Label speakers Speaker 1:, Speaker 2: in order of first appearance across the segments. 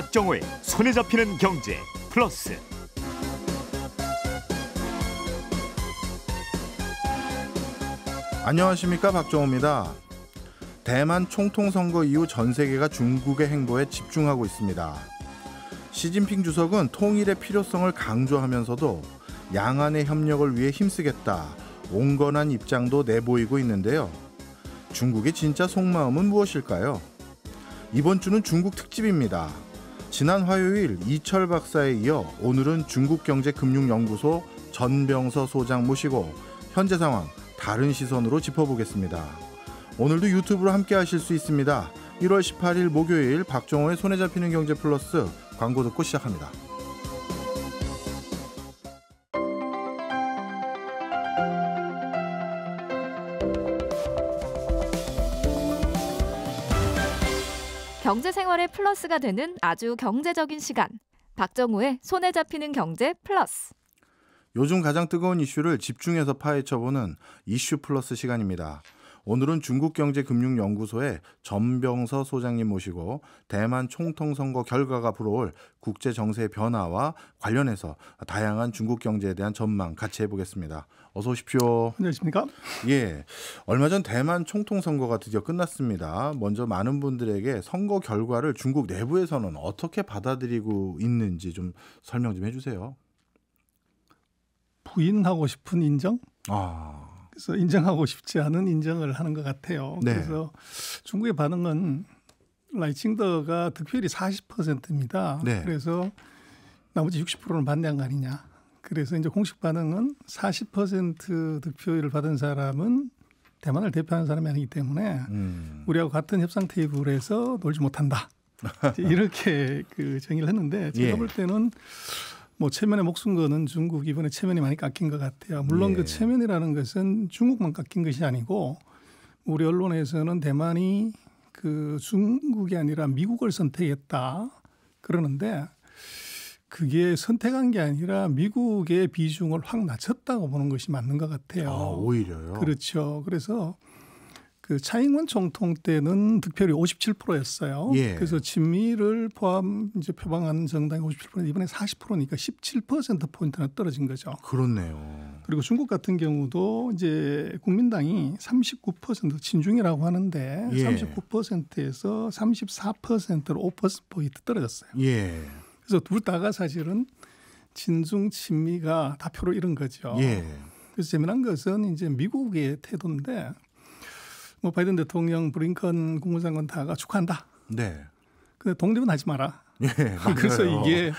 Speaker 1: 박정호의 손에 잡히는 경제 플러스.
Speaker 2: 안녕하십니까 박정호입니다. 대만 총통 선거 이후 전 세계가 중국의 행보에 집중하고 있습니다. 시진핑 주석은 통일의 필요성을 강조하면서도 양안의 협력을 위해 힘쓰겠다 온건한 입장도 내보이고 있는데요. 중국의 진짜 속마음은 무엇일까요? 이번 주는 중국 특집입니다. 지난 화요일 이철 박사에 이어 오늘은 중국경제금융연구소 전병서 소장 모시고 현재 상황 다른 시선으로 짚어보겠습니다. 오늘도 유튜브로 함께 하실 수 있습니다. 1월 18일 목요일 박종호의 손에 잡히는 경제 플러스 광고 듣고 시작합니다.
Speaker 1: 경제 생활의 플러스가 되는 아주 경제적인 시간. 박정우의 손에 잡히는 경제 플러스.
Speaker 2: 요즘 가장 뜨거운 이슈를 집중해서 파헤쳐보는 이슈 플러스 시간입니다. 오늘은 중국경제금융연구소의 전병서 소장님 모시고 대만 총통 선거 결과가 불어올 국제 정세 변화와 관련해서 다양한 중국 경제에 대한 전망 같이 해보겠습니다. 어서 오십시오. 안녕하십니까? 예. 얼마 전 대만 총통 선거가 드디어 끝났습니다. 먼저 많은 분들에게 선거 결과를 중국 내부에서는 어떻게
Speaker 1: 받아들이고 있는지 좀 설명 좀 해주세요. 부인하고 싶은 인정? 아. 그래서 인정하고 싶지 않은 인정을 하는 것 같아요. 네. 그래서 중국의 반응은 라이칭더가 득표율이 40%입니다. 네. 그래서 나머지 60%는 반대한 거 아니냐. 그래서 이제 공식 반응은 40% 득표율을 받은 사람은 대만을 대표하는 사람이 아니기 때문에 음. 우리하고 같은 협상 테이블에서 놀지 못한다. 이렇게 그 정의를 했는데 제가 예. 볼 때는 뭐 체면에 목숨 거는 중국 이번에 체면이 많이 깎인 것 같아요. 물론 그 예. 그 체면이라는 것은 중국만 깎인 것이 아니고 우리 언론에서는 대만이 그 중국이 아니라 미국을 선택했다 그러는데 그게 선택한 게 아니라 미국의 비중을 확 낮췄다고 보는 것이 맞는 것 같아요. 아, 오히려요. 그렇죠. 그래서 그차인권총통 때는 득표율이 57%였어요. 예. 그래서 진미를 포함 이제 표방하는 정당이 57%인데 이번에 40%니까 17% 포인트나 떨어진 거죠.
Speaker 2: 그렇네요.
Speaker 1: 그리고 중국 같은 경우도 이제 국민당이 39% 진중이라고 하는데 예. 39%에서 34%로 5% 포인트 떨어졌어요. 예. 그래서 둘 다가 사실은 진중 친미가 다 표를 잃은 거죠. 예. 그래서 재미난 것은 이제 미국의 태도인데 뭐 바이든 대통령, 브링컨 국무장관 다가 축하한다. 네. 근데 독립은 하지 마라. 예, 그래서 이게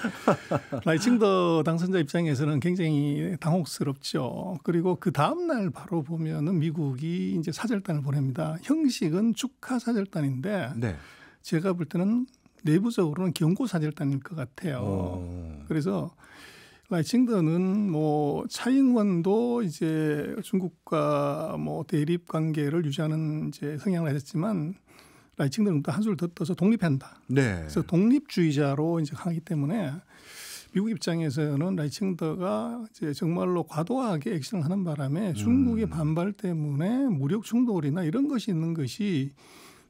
Speaker 1: 라이칭더 당선자 입장에서는 굉장히 당혹스럽죠. 그리고 그 다음 날 바로 보면은 미국이 이제 사절단을 보냅니다. 형식은 축하 사절단인데 네. 제가 볼 때는 내부적으로는 경고 사절단일 것 같아요. 오. 어. 그래서 라이칭더는 뭐 차잉원도 이제 중국과 뭐 대립 관계를 유지하는 이제 성향을 가졌지만 라이칭더는 또 한술 더 떠서 독립한다. 네. 그래서 독립주의자로 이제 강하기 때문에 미국 입장에서는 라이칭더가 이제 정말로 과도하게 액션을 하는 바람에 음. 중국의 반발 때문에 무력 충돌이나 이런 것이 있는 것이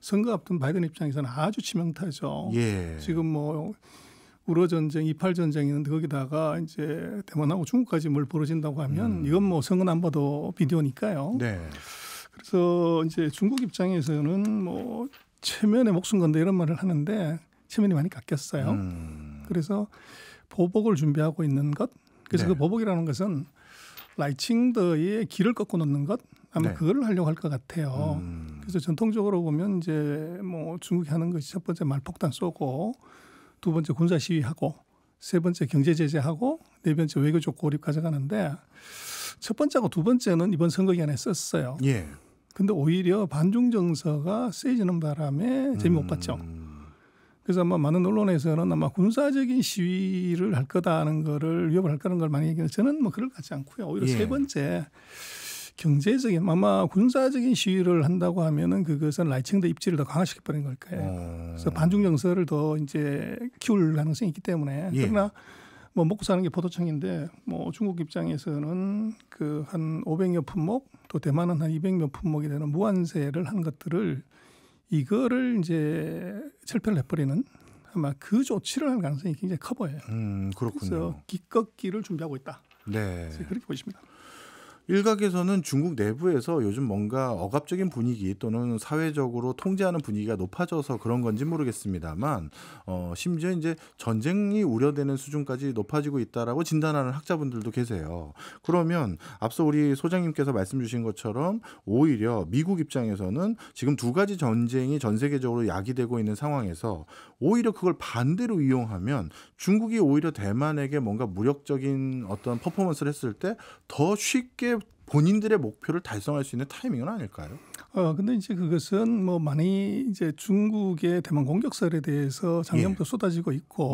Speaker 1: 선거 앞둔 바이든 입장에서는 아주 치명타죠. 예. 지금 뭐 우러 전쟁, 이팔 전쟁이는데 거기다가 이제 대만하고 중국까지 뭘 벌어진다고 하면 음. 이건 뭐 성은 안 봐도 비디오니까요. 네. 그래서 이제 중국 입장에서는 뭐 체면에 목숨 건다 이런 말을 하는데 체면이 많이 깎였어요. 음. 그래서 보복을 준비하고 있는 것. 그래서 그 네. 그 보복이라는 것은 라이칭더의 길을 꺾어 놓는 것 아마 네. 그걸 하려고 할 것 같아요. 음. 그래서 전통적으로 보면 이제 뭐 중국이 하는 것이 첫 번째 말폭탄 쏘고 두 번째 군사 시위하고 세 번째 경제 제재하고 네 번째 외교적 고립 가져가는데 첫 번째하고 두 번째는 이번 선거 기간에 썼어요. 예. 근데 오히려 반중 정서가 세지는 바람에 재미 못 봤죠. 음. 그래서 아마 많은 언론에서는 아마 군사적인 시위를 할 거다 하는 거를 위협을 할 거라는 걸 많이 얘기했는데 저는 뭐 그럴 것 같지 않고요. 오히려 예. 세 번째 경제적인 아마 군사적인 시위를 한다고 하면은 그것은 라이칭대 입지를 더 강화시켜 버린 걸까요 어. 그래서 반중 정서를 더 이제 키울 가능성이 있기 때문에 예. 그러나 뭐 먹고 사는 게 포도청인데 뭐 중국 입장에서는 그 한 500여 품목 또 대만은 한 200여 품목이 되는 무한세를 한 것들을 이거를 이제 철폐를 해버리는 아마 그 조치를 할 가능성이 굉장히 커 보여요.
Speaker 2: 음, 그렇군요. 그래서
Speaker 1: 기껏기를 준비하고 있다. 네. 그렇게 보십니다.
Speaker 2: 일각에서는 중국 내부에서 요즘 뭔가 억압적인 분위기 또는 사회적으로 통제하는 분위기가 높아져서 그런 건지 모르겠습니다만 어, 심지어 이제 전쟁이 우려되는 수준까지 높아지고 있다라고 진단하는 학자분들도 계세요. 그러면 앞서 우리 소장님께서 말씀 주신 것처럼 오히려 미국 입장에서는 지금 두 가지 전쟁이 전 세계적으로 야기되고 있는 상황에서 오히려 그걸 반대로 이용하면 중국이 오히려 대만에게 뭔가 무력적인 어떤 퍼포먼스를 했을 때 더 쉽게 본인들의 목표를 달성할 수 있는 타이밍은 아닐까요?
Speaker 1: 어 근데 이제 그것은 뭐 많이 이제 중국의 대만 공격설에 대해서 작년부터 예. 쏟아지고 있고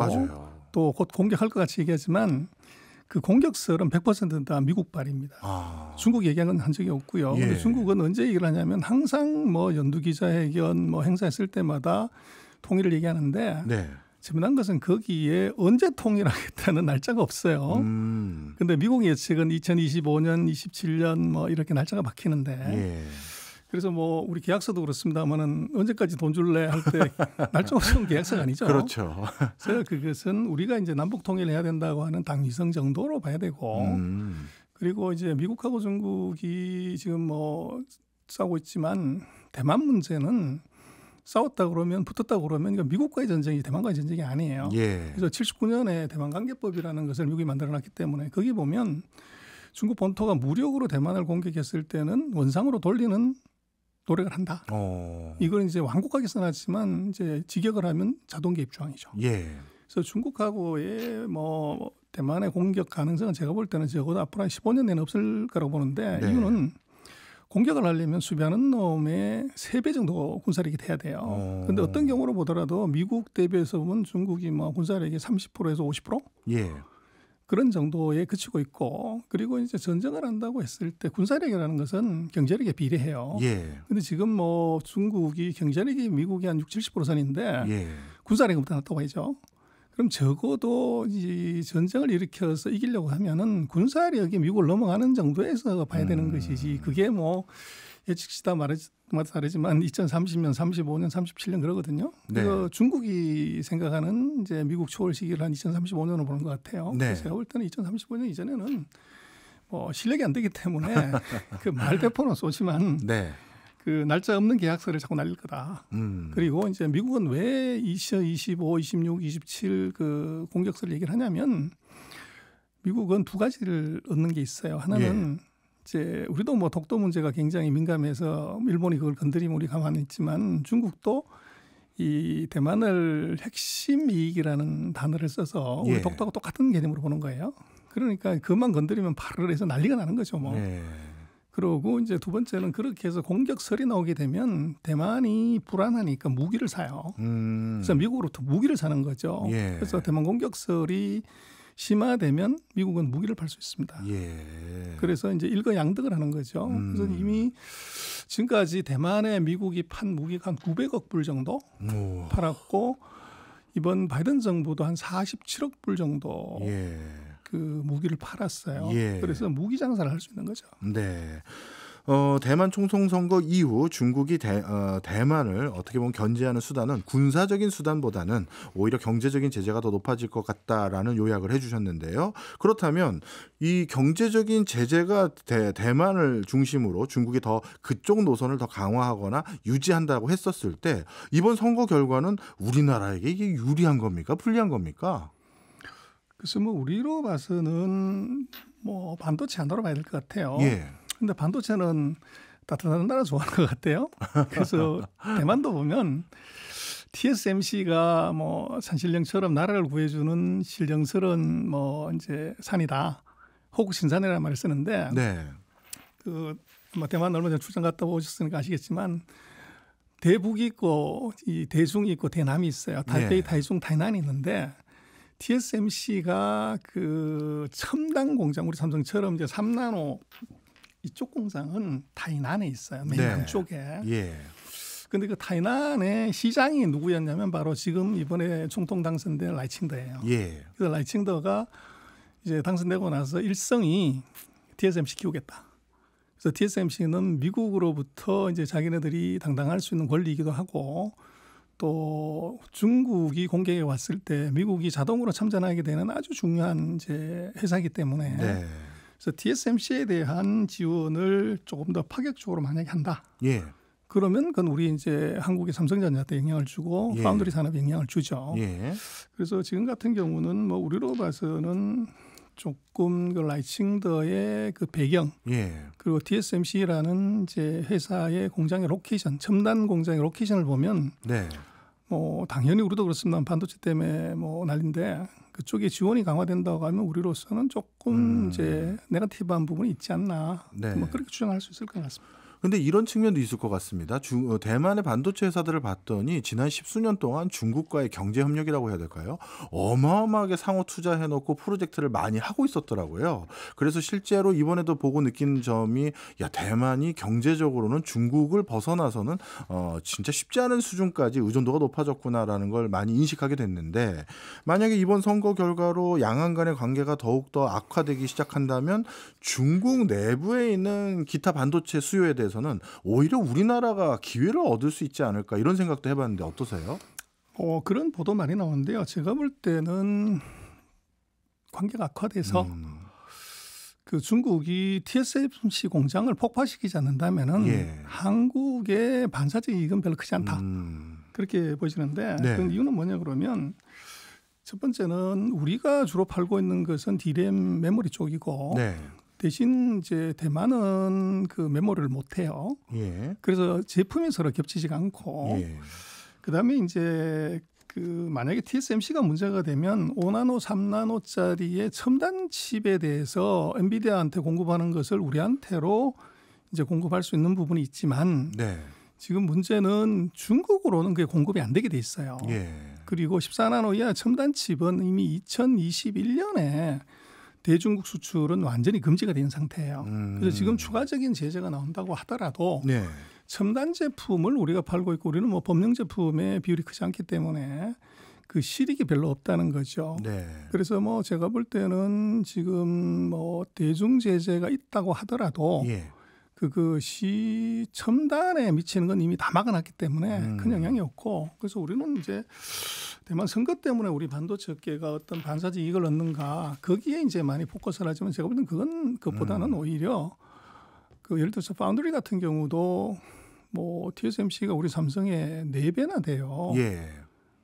Speaker 1: 또 곧 공격할 것 같이 얘기하지만 그 공격설은 100%다 미국발입니다. 아. 중국 얘기한 건한 적이 없고요. 예. 근데 중국은 언제 얘기를 하냐면 항상 뭐 연두 기자회견 뭐 행사했을 때마다 통일을 얘기하는데 네. 재미난 것은 거기에 언제 통일하겠다는 날짜가 없어요.
Speaker 2: 음.
Speaker 1: 근데 미국 예측은 2025년, 27년 뭐 이렇게 날짜가 막히는데. 예. 그래서 뭐 우리 계약서도 그렇습니다만은 언제까지 돈 줄래 할 때 날짜 없는 계약서가 아니죠. 그렇죠. 그래서 그것은 우리가 이제 남북 통일해야 된다고 하는 당 위성 정도로 봐야 되고 음. 그리고 이제 미국하고 중국이 지금 뭐 싸우고 있지만 대만 문제는 싸웠다 그러면 붙었다 그러면 미국과의 전쟁이 대만과의 전쟁이 아니에요. 예. 그래서 79년에 대만 관계법이라는 것을 미국이 만들어놨기 때문에 거기 보면 중국 본토가 무력으로 대만을 공격했을 때는 원상으로 돌리는 노력을 한다.
Speaker 2: 어.
Speaker 1: 이걸 이제 완곡하게 써놨지만 이제 직역을 하면 자동 개입 조항이죠. 예. 그래서 중국하고의 뭐 대만의 공격 가능성은 제가 볼 때는 적어도 앞으로 한 15년 내는 없을 거라고 보는데 네. 이유는 공격을 하려면 수비하는 놈의 세 배 정도 군사력이 돼야 돼요. 어. 근데 어떤 경우로 보더라도 미국 대비해서 보면 중국이 뭐 군사력이 30%에서 50%? 예. 그런 정도에 그치고 있고 그리고 이제 전쟁을 한다고 했을 때 군사력이라는 것은 경제력에 비례해요. 예. 근데 지금 뭐 중국이 경제력이 미국이 한 6, 70% 선인데 예. 군사력보다 높다고 해죠 그럼 적어도 이 전쟁을 일으켜서 이기려고 하면은 군사력이 미국을 넘어가는 정도에서 봐야 되는 음. 것이지 그게 뭐 예측시다 말하지 다르지만 2030년, 35년, 37년 그러거든요. 네. 그 중국이 생각하는 이제 미국 초월 시기를 한 2035년으로 보는 것 같아요. 네. 그래서 제가 볼 때는 2035년 이전에는 뭐 실력이 안 되기 때문에 그말대포는 쏘지만 네. 그 날짜 없는 계약서를 자꾸 날릴 거다. 음. 그리고 이제 미국은 왜 25, 26, 27 그 공격서를 얘기를 하냐면 미국은 두 가지를 얻는 게 있어요. 하나는 예. 이제 우리도 뭐 독도 문제가 굉장히 민감해서 일본이 그걸 건드리면 우리 가만히 있지만 중국도 이 대만을 핵심 이익이라는 단어를 써서 우리 예. 독도하고 똑같은 개념으로 보는 거예요. 그러니까 그만 건드리면 발을 해서 난리가 나는 거죠. 뭐. 예. 그러고 이제 두 번째는 그렇게 해서 공격설이 나오게 되면 대만이 불안하니까 무기를 사요. 음. 그래서 미국으로부터 무기를 사는 거죠. 예. 그래서 대만 공격설이 심화되면 미국은 무기를 팔 수 있습니다.
Speaker 2: 예.
Speaker 1: 그래서 이제 일거양득을 하는 거죠. 음. 그래서 이미 지금까지 대만에 미국이 판 무기가 한 900억 불 정도 오. 팔았고 이번 바이든 정부도 한 47억 불 정도 예. 그 무기를 팔았어요. 예. 그래서 무기 장사를 할 수 있는 거죠.
Speaker 2: 네. 어, 대만 총통 선거 이후 중국이 대, 어, 대만을 어떻게 보면 견제하는 수단은 군사적인 수단보다는 오히려 경제적인 제재가 더 높아질 것 같다라는 요약을 해주셨는데요. 그렇다면 이 경제적인 제재가 대, 대만을 중심으로 중국이 더 그쪽 노선을 더 강화하거나 유지한다고 했었을 때 이번 선거 결과는 우리나라에게 이게 유리한 겁니까? 불리한
Speaker 1: 겁니까? 글쎄 뭐 우리로 봐서는 뭐 반도체 하나로 봐야 될 것 같아요. 예. 근데 반도체는 따뜻한 나라 좋아하는 것 같아요. 그래서 대만도 보면 TSMC가 뭐 산신령처럼 나라를 구해주는 신령스러운 뭐 이제 산이다. 호국신산이라는 말을 쓰는데 네. 그아 뭐 대만 얼마 전에 출장 갔다 오셨으니까 아시겠지만 대북이 있고 이 대중이 있고 대남이 있어요. 달이베이 네. 타중 타이난이 있는데 TSMC가 그 첨단 공장 우리 삼성처럼 이제 3나노 이쪽 공장은 타이난에 있어요. 맨양 네. 쪽에. 예. 근데 그 타이난의 시장이 누구였냐면 바로 지금 이번에 총통 당선된 라이칭더예요. 예. 그래서 라이칭더가 이제 당선되고 나서 일성이 TSMC 키우겠다. 그래서 TSMC는 미국으로부터 이제 자기네들이 당당할 수 있는 권리이기도 하고 또 중국이 공격에 왔을 때 미국이 자동으로 참전하게 되는 아주 중요한 이제 회사이기 때문에 네. 그래서 TSMC에 대한 지원을 조금 더 파격적으로 만약에 한다. 예. 그러면 그건 우리 이제 한국의 삼성전자한테 영향을 주고 예. 파운드리 산업에 영향을 주죠. 예. 그래서 지금 같은 경우는 뭐 우리로 봐서는 조금 그 라이칭더의 그 배경 예. 그리고 TSMC라는 이제 회사의 공장의 로케이션 첨단 공장의 로케이션을 보면 네. 뭐 당연히 우리도 그렇습니다 반도체 때문에 뭐난리인데 그쪽에 지원이 강화된다고 하면 우리로서는 조금 음. 이제 네가티브한 부분이 있지 않나 네. 뭐 그렇게 추정할 수 있을 것 같습니다.
Speaker 2: 근데 이런 측면도 있을 것 같습니다. 중, 어, 대만의 반도체 회사들을 봤더니 지난 십수년 동안 중국과의 경제 협력이라고 해야 될까요? 어마어마하게 상호 투자해 놓고 프로젝트를 많이 하고 있었더라고요. 그래서 실제로 이번에도 보고 느낀 점이 야 대만이 경제적으로는 중국을 벗어나서는 어 진짜 쉽지 않은 수준까지 의존도가 높아졌구나라는 걸 많이 인식하게 됐는데 만약에 이번 선거 결과로 양안 간의 관계가 더욱 더 악화되기 시작한다면 중국 내부에 있는 기타 반도체 수요에 대해 대해서는 오히려 우리나라가 기회를 얻을 수 있지 않을까 이런 생각도 해봤는데 어떠세요?
Speaker 1: 어, 그런 보도 많이 나오는데요. 제가 볼 때는 관계가 악화돼서 음. 음. 그 중국이 TSMC 공장을 폭파시키지 않는다면은 예. 한국의 반사적 이익은 별로 크지 않다. 음. 그렇게 보시는데 네. 그 이유는 뭐냐 그러면 첫 번째는 우리가 주로 팔고 있는 것은 디램 메모리 쪽이고 네. 대신 이제 대만은 그 메모를 못 해요. 예. 그래서 제품이 서로 겹치지가 않고 예. 그다음에 이제 그 만약에 TSMC가 문제가 되면 5나노, 3나노짜리의 첨단 칩에 대해서 엔비디아한테 공급하는 것을 우리한테로 이제 공급할 수 있는 부분이 있지만 네. 지금 문제는 중국으로는 그게 공급이 안 되게 돼 있어요. 예. 그리고 14나노 이하 첨단 칩은 이미 2021년에 대중국 수출은 완전히 금지가 된 상태예요. 음. 그래서 지금 추가적인 제재가 나온다고 하더라도 네. 첨단 제품을 우리가 팔고 있고 우리는 뭐 법령 제품의 비율이 크지 않기 때문에 그 실익이 별로 없다는 거죠. 네. 그래서 뭐 제가 볼 때는 지금 뭐 대중 제재가 있다고 하더라도 예. 그것이 첨단에 미치는 건 이미 다 막아놨기 때문에 음. 큰 영향이 없고 그래서 우리는 이제 대만 선거 때문에 우리 반도체 업계가 어떤 반사적 이익을 얻는가 거기에 이제 많이 포커스를 하지만 제가 보는 그건 그것보다는 음. 오히려 그 예를 들어서 파운드리 같은 경우도 뭐 TSMC가 우리 삼성의 네 배나 돼요. 예.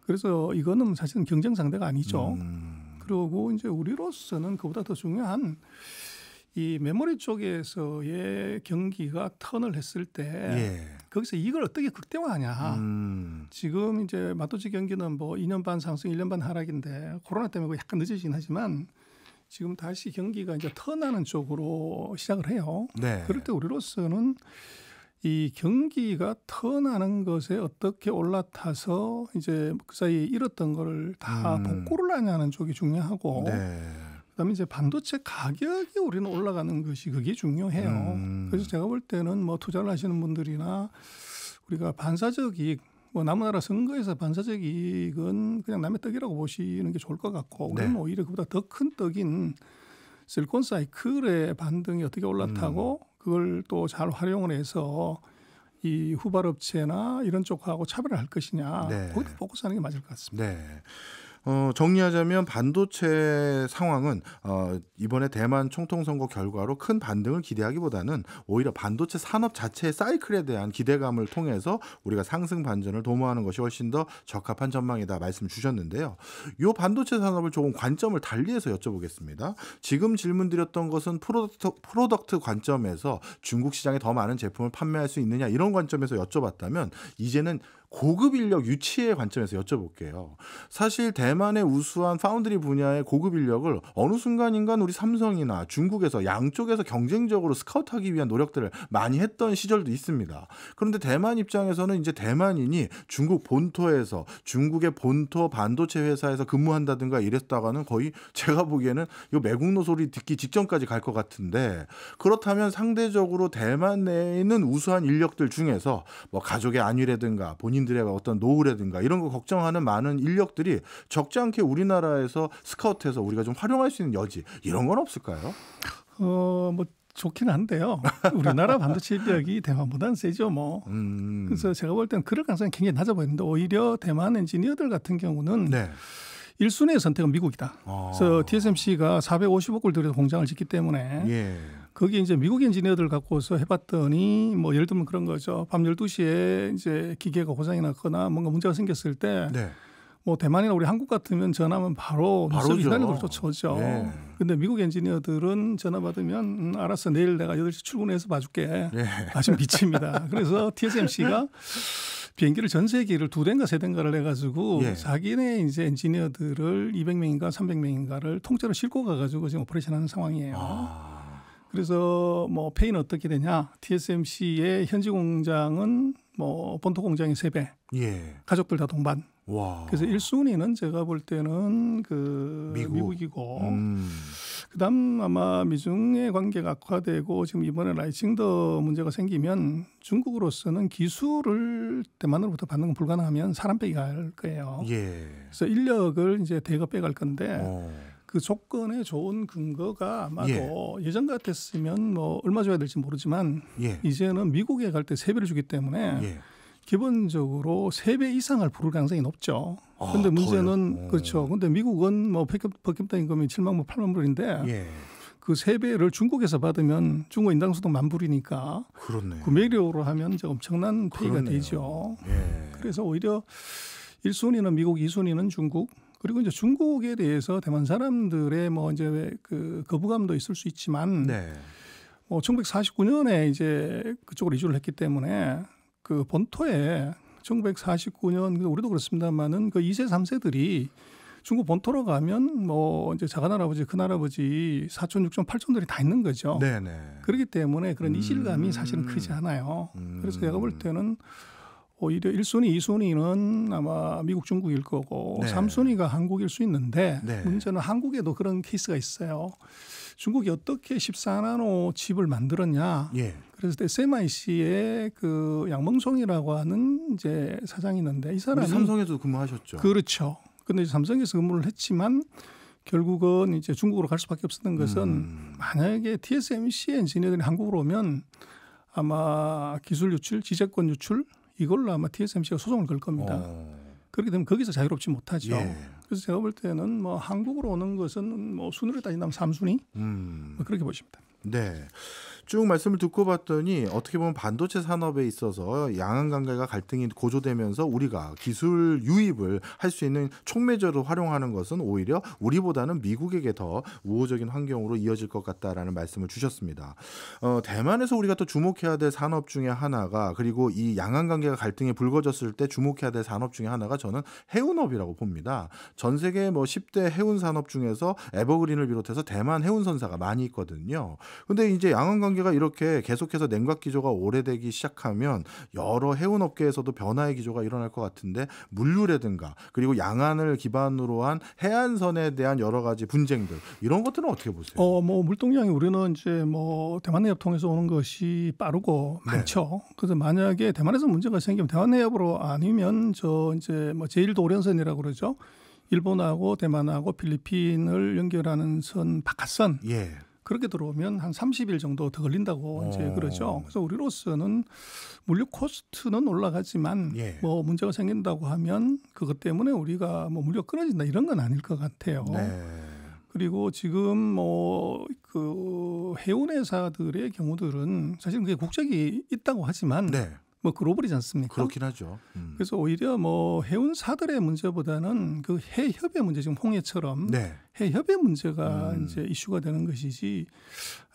Speaker 1: 그래서 이거는 사실은 경쟁 상대가 아니죠. 음. 그리고 이제 우리로서는 그보다 더 중요한 이 메모리 쪽에서의 경기가 턴을 했을 때 예. 거기서 이걸 어떻게 극대화하냐. 음. 지금 이제 마토지 경기는 뭐 2년 반 상승, 1년 반 하락인데 코로나 때문에 뭐 약간 늦어지긴 하지만 지금 다시 경기가 이제 턴하는 쪽으로 시작을 해요. 네. 그럴 때 우리로서는 이 경기가 턴하는 것에 어떻게 올라타서 이제 그 사이에 잃었던 걸다 음. 복구를 하냐는 쪽이 중요하고 네. 그다음에 이제 반도체 가격이 우리는 올라가는 것이 그게 중요해요. 음. 그래서 제가 볼 때는 뭐 투자를 하시는 분들이나 우리가 반사적 이익 뭐남의 나라 선거에서 반사적 이익은 그냥 남의 떡이라고 보시는 게 좋을 것 같고 네. 우리는 네. 오히려 그보다 더 큰 떡인 실리콘 사이클의 반등이 어떻게 올라타고 음. 그걸 또 잘 활용을 해서 이 후발업체나 이런 쪽하고 차별을 할 것이냐 네. 거기다 포커스하는 게 맞을 것 같습니다.
Speaker 2: 네. 어, 정리하자면 반도체 상황은 어, 이번에 대만 총통 선거 결과로 큰 반등을 기대하기보다는 오히려 반도체 산업 자체의 사이클에 대한 기대감을 통해서 우리가 상승 반전을 도모하는 것이 훨씬 더 적합한 전망이다 말씀 주셨는데요. 이 반도체 산업을 조금 관점을 달리해서 여쭤보겠습니다. 지금 질문드렸던 것은 프로덕트, 프로덕트 관점에서 중국 시장에 더 많은 제품을 판매할 수 있느냐 이런 관점에서 여쭤봤다면 이제는 고급 인력 유치의 관점에서 여쭤볼게요. 사실 대만의 우수한 파운드리 분야의 고급 인력을 어느 순간인가 우리 삼성이나 중국에서 양쪽에서 경쟁적으로 스카우트하기 위한 노력들을 많이 했던 시절도 있습니다. 그런데 대만 입장에서는 이제 대만인이 중국 본토에서 중국의 본토 반도체 회사에서 근무한다든가 이랬다가는 거의 제가 보기에는 이 매국노 소리 듣기 직전까지 갈 것 같은데 그렇다면 상대적으로 대만 내에 있는 우수한 인력들 중에서 뭐 가족의 안위라든가 본인 외국인들의 어떤 노후라든가 이런 거 걱정하는 많은 인력들이 적지 않게 우리나라에서 스카우트해서 우리가 좀 활용할 수 있는 여지 이런 건 없을까요?
Speaker 1: 어, 뭐 좋긴 한데요. 우리나라 반도체 실력이 대만보다는 세죠, 뭐. 음. 그래서 제가 볼 때는 그럴 가능성이 굉장히 낮아 보이는데 오히려 대만 엔지니어들 같은 경우는 네. 1순위의 선택은 미국이다. 어. 그래서 TSMC가 450억 불 들여서 공장을 짓기 때문에 예. 거기에 이제 미국 엔지니어들 갖고서 해봤더니 뭐 예를 들면 그런 거죠. 밤 12시에 이제 기계가 고장이 났거나 뭔가 문제가 생겼을 때 네. 뭐 대만이나 우리 한국 같으면 전화하면 바로 서비스단으로 쫓아오죠. 네. 근데 미국 엔지니어들은 전화 받으면 음, 알았어 내일 내가 8시 출근해서 봐줄게. 네. 아주 미칩니다. 그래서 TSMC가 비행기를 전세기를 두 대인가 세 대인가를 해가지고 예. 자기네 이제 엔지니어들을 200명인가 300명인가를 통째로 싣고 가가지고 지금 오퍼레이션하는 상황이에요. 아. 그래서 뭐 페인 어떻게 되냐? TSMC의 현지 공장은 뭐 본토 공장의 세배 예. 가족들 다 동반. 와. 그래서 1순위는 제가 볼 때는 그 미국. 이고 음. 그다음 아마 미중의 관계가 악화되고 지금 이번에 라이징더 문제가 생기면 중국으로서는 기술을 대만으로부터 받는 건 불가능하면 사람 빼기 갈 거예요. 예. 그래서 인력을 이제 대거 빼갈 건데 오. 어. 그 조건에 좋은 근거가 아마도 예. 전 같았으면 뭐 얼마 줘야 될지 모르지만 예. 이제는 미국에 갈 때 세배를 주기 때문에 예. 기본적으로 세 배 이상을 부를 가능성이 높죠. 아, 근데 문제는 더요? 어. 그렇죠. 근데 미국은 뭐 백협당 임금이 7만 불 8만 불인데 예. 그세 배를 중국에서 받으면 중국 인당수도 만 불이니까 그렇네요. 구매료로 그 하면 이제 엄청난 페이가 그렇네요. 되죠. 예. 그래서 오히려 1순위는 미국, 2순위는 중국, 그리고 이제 중국에 대해서 대만 사람들의 뭐 이제 그 거부감도 있을 수 있지만 네. 뭐 1949년에 이제 그쪽으로 이주를 했기 때문에 그 본토에 1949년 우리도 그렇습니다만은 그 2세 3세들이 중국 본토로 가면 뭐 이제 작은 할아버지, 큰 할아버지, 사촌, 육촌, 팔촌들이 다 있는 거죠. 네네. 네. 그렇기 때문에 그런 이질감이 음. 사실은 크지 않아요. 음. 그래서 내가 볼 때는 오히려 1순위, 2순위는 아마 미국, 중국일 거고 네. 3순위가 한국일 수 있는데 네. 문제는 한국에도 그런 케이스가 있어요. 중국이 어떻게 14나노 칩을 만들었냐. 예. 그래서 SMIC의 그 양멍송이라고 하는 이제 사장이 있는데 이 사람이 삼성에서 근무하셨죠. 그렇죠. 근데 이제 삼성에서 근무를 했지만 결국은 이제 중국으로 갈 수밖에 없었던 것은 음. 만약에 TSMC 엔지니어들이 한국으로 오면 아마 기술 유출, 지재권 유출 이걸로 아마 TSMC가 소송을 걸 겁니다. 오. 어. 그렇게 되면 거기서 자유롭지 못하죠. 예. 그래서 제가 볼 때는 뭐 한국으로 오는 것은 뭐순으로 따진다면 3순위 음. 뭐 그렇게 보십니다.
Speaker 2: 네. 쭉 말씀을 듣고 봤더니 어떻게 보면 반도체 산업에 있어서 양안 관계가 갈등이 고조되면서 우리가 기술 유입을 할 수 있는 촉매제로 활용하는 것은 오히려 우리보다는 미국에게 더 우호적인 환경으로 이어질 것 같다라는 말씀을 주셨습니다. 어, 대만에서 우리가 또 주목해야 될 산업 중에 하나가 그리고 이 양안 관계가 갈등이 불거졌을 때 주목해야 될 산업 중에 하나가 저는 해운업이라고 봅니다. 전 세계 뭐 10대 해운 산업 중에서 에버그린을 비롯해서 대만 해운 선사가 많이 있거든요. 근데 이제 양안 관계 산업계가 이렇게 계속해서 냉각 기조가 오래되기 시작하면 여러 해운 업계에서도 변화의 기조가 일어날 것 같은데 물류라든가 그리고 양안을 기반으로 한 해안선에 대한 여러 가지 분쟁들 이런 것들은 어떻게 보세요?
Speaker 1: 어, 뭐 물동량이 우리는 이제 뭐 대만해협 통해서 오는 것이 빠르고 네. 많죠. 그래서 만약에 대만에서 문제가 생기면 대만해협으로 아니면 저 이제 뭐 제일도 오련선이라고 그러죠. 일본하고 대만하고 필리핀을 연결하는 선 바깥선. 예. 그렇게 들어오면 한 30일 정도 더 걸린다고 오. 이제 어. 그러죠. 그래서 우리로서는 물류 코스트는 올라가지만 예. 뭐 문제가 생긴다고 하면 그것 때문에 우리가 뭐 물류가 끊어진다 이런 건 아닐 것 같아요. 네. 그리고 지금 뭐 그 해운 회사들의 경우들은 사실 그게 국적이 있다고 하지만 네. 뭐 글로벌이지 그 않습니까? 그렇긴 하죠. 음. 그래서 오히려 뭐 해운사들의 문제보다는 그 해협의 문제 지금 홍해처럼 네. 해협의 문제가 음. 이제 이슈가 되는 것이지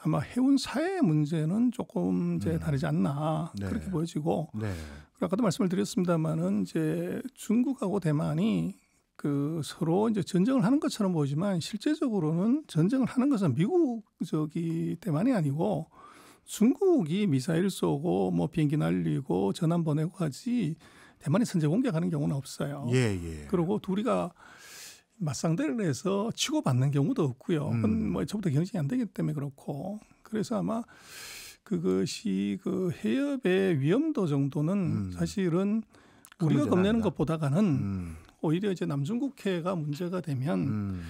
Speaker 1: 아마 해운사의 문제는 조금 이제 음. 다르지 않나 네. 그렇게 보여지고 네. 아까도 말씀을 드렸습니다마는 이제 중국하고 대만이 그 서로 이제 전쟁을 하는 것처럼 보이지만 실제적으로는 전쟁을 하는 것은 미국 저기 대만이 아니고 중국이 미사일 쏘고 뭐 비행기 날리고 전함 보내고 하지 대만이 선제 공격하는 경우는 없어요. 예, 예. 그리고 둘이가 맞상대를 해서 치고받는 경우도 없고요. 음. 뭐 저부터 경쟁이 안 되기 때문에 그렇고 그래서 아마 그것이 그 해협의 위험도 정도는 음. 사실은 우리가 겁내는 것보다가는 음. 오히려 이제 남중국해가 문제가 되면 음.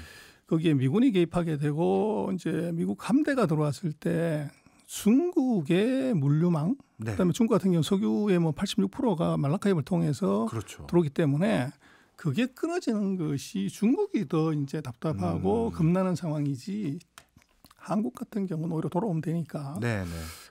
Speaker 1: 거기에 미군이 개입하게 되고 이제 미국 함대가 들어왔을 때 중국의 물류망, 네. 그다음에 중국 같은 경우 석유의 뭐 86%가 말라카입을 통해서 그렇죠. 들어오기 때문에 그게 끊어지는 것이 중국이 더 이제 답답하고 음. 겁나는 상황이지 한국 같은 경우는 오히려 돌아오면 되니까. 네, 네.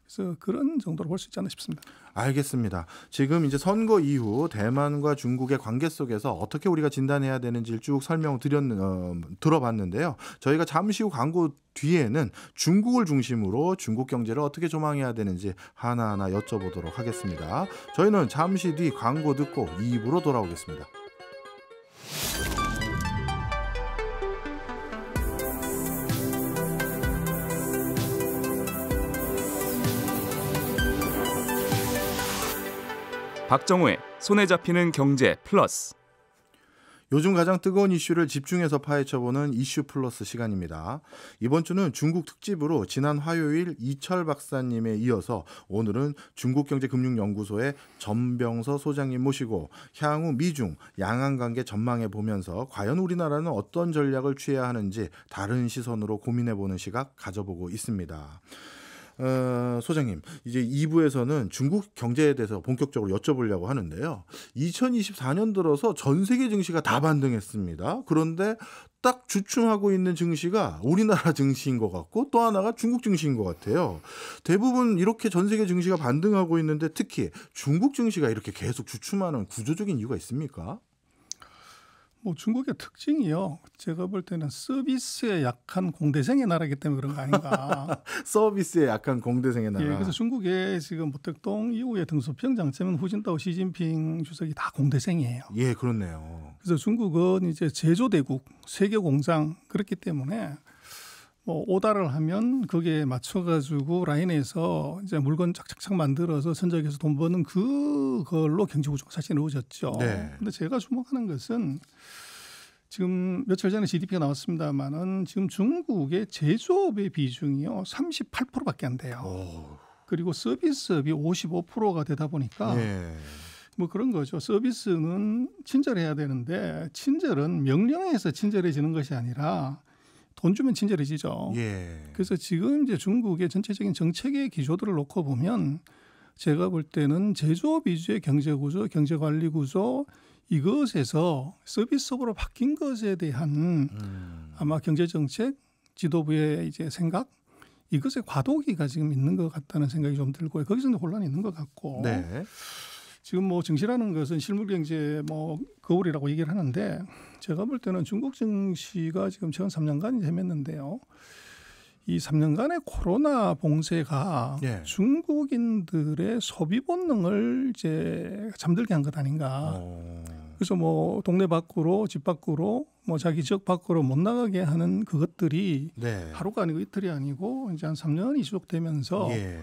Speaker 1: 그래서 그런 정도로 볼 수 있지 않나 싶습니다.
Speaker 2: 알겠습니다. 지금 이제 선거 이후 대만과 중국의 관계 속에서 어떻게 우리가 진단해야 되는지를 쭉 설명 드렸 어, 들어봤는데요. 저희가 잠시 후 광고 뒤에는 중국을 중심으로 중국 경제를 어떻게 조망해야 되는지 하나하나 여쭤보도록 하겠습니다. 저희는 잠시 뒤 광고 듣고 2부로 돌아오겠습니다.
Speaker 1: 박정호의 손에
Speaker 2: 잡히는 경제 플러스. 요즘 가장 뜨거운 이슈를 집중해서 파헤쳐보는 이슈 플러스 시간입니다. 이번 주는 중국 특집으로 지난 화요일 이철 박사님에 이어서 오늘은 중국경제금융연구소의 전병서 소장님 모시고 향후 미중 양안관계 전망해 보면서 과연 우리나라는 어떤 전략을 취해야 하는지 다른 시선으로 고민해보는 시각 가져보고 있습니다. 어, 소장님, 이제 2부에서는 중국 경제에 대해서 본격적으로 여쭤보려고 하는데요. 2024년 들어서 전 세계 증시가 다 반등했습니다. 그런데 딱 주춤하고 있는 증시가 우리나라 증시인 것 같고 또 하나가 중국 증시인 것 같아요. 대부분 이렇게 전 세계 증시가 반등하고 있는데 특히 중국 증시가 이렇게 계속 주춤하는 구조적인 이유가 있습니까?
Speaker 1: 뭐 중국의 특징이요. 제가 볼 때는 서비스에 약한 공대생의 나라이기 때문에 그런 거 아닌가.
Speaker 2: 서비스에 약한
Speaker 1: 공대생의 나라. 예, 그래서 중국의 지금 모택동 이후에 등수평 장점은 후진타오 시진핑 주석이 다 공대생이에요. 예, 그렇네요. 그래서 중국은 이제 제조대국, 세계 공장 그렇기 때문에 어, 오다를 하면 그게 맞춰가지고 라인에서 이제 물건 착착착 만들어서 선적에서 돈 버는 그걸로 경제구조가 사실 이루어졌죠. 네. 근데 제가 주목하는 것은 지금 며칠 전에 GDP가 나왔습니다만은 지금 중국의 제조업의 비중이요 38%밖에 안 돼요. 오. 그리고 서비스업이 55%가 되다 보니까 네. 뭐 그런 거죠. 서비스는 친절해야 되는데 친절은 명령에서 친절해지는 것이 아니라 돈 주면 친절해지죠. 예. 그래서 지금 이제 중국의 전체적인 정책의 기조들을 놓고 보면 제가 볼 때는 제조업 위주의 경제 구조, 경제 관리 구조 이것에서 서비스업으로 바뀐 것에 대한 음. 아마 경제 정책 지도부의 이제 생각 이것의 과도기가 지금 있는 것 같다는 생각이 좀 들고요. 거기서 는 혼란이 있는 것 같고. 네. 지금 뭐 증시라는 것은 실물 경제 뭐 거울이라고 얘기를 하는데 제가 볼 때는 중국 증시가 지금 최근 3년간 헤맸는데요. 이 3년간의 코로나 봉쇄가 예. 중국인들의 소비 본능을 이제 잠들게 한 것 아닌가. 오. 어. 그래서 뭐 동네 밖으로 집 밖으로 뭐 자기 지역 밖으로 못 나가게 하는 그것들이 네. 하루가 아니고 이틀이 아니고 이제 한 3년이 지속되면서 예.